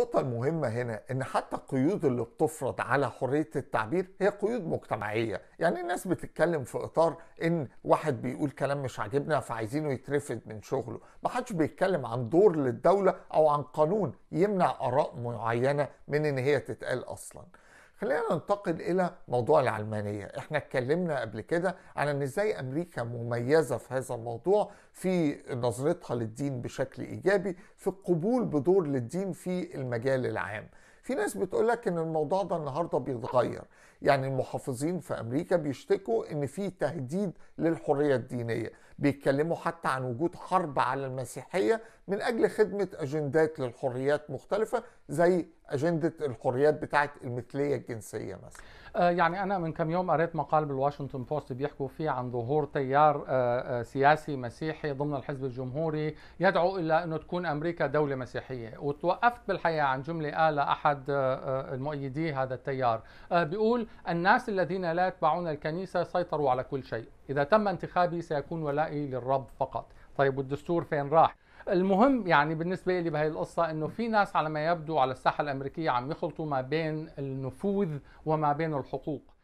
النقطة المهمة هنا إن حتى القيود اللي بتفرض على حرية التعبير هي قيود مجتمعية، يعني الناس بتتكلم في إطار إن واحد بيقول كلام مش عاجبنا فعايزينه يترفد من شغله، محدش بيتكلم عن دور للدولة أو عن قانون يمنع آراء معينة من إن هي تتقال أصلاً. خلينا ننتقل الى موضوع العلمانيه احنا اتكلمنا قبل كده على ان ازاي امريكا مميزه في هذا الموضوع في نظرتها للدين بشكل ايجابي في القبول بدور للدين في المجال العام في ناس بتقول لك ان الموضوع ده النهارده بيتغير يعني المحافظين في امريكا بيشتكوا ان في تهديد للحريه الدينيه بيتكلموا حتى عن وجود حرب على المسيحيه من أجل خدمة أجندات للحريات مختلفة زي أجندة الحريات بتاعة المثلية الجنسية مثلا آه، يعني أنا من كم يوم قريت مقال بالواشنطن بوست بيحكوا فيه عن ظهور تيار آه، آه، سياسي مسيحي ضمن الحزب الجمهوري يدعو إلى أنه تكون أمريكا دولة مسيحية وتوقفت بالحقيقة عن جملة قالها أحد المؤيدي هذا التيار بيقول الناس الذين لا يتبعون الكنيسة سيطروا على كل شيء إذا تم انتخابي سيكون ولائي للرب فقط طيب والدستور فين راح المهم يعني بالنسبه لي بهي القصه انه في ناس على ما يبدو على الساحه الامريكيه عم يخلطوا ما بين النفوذ وما بين الحقوق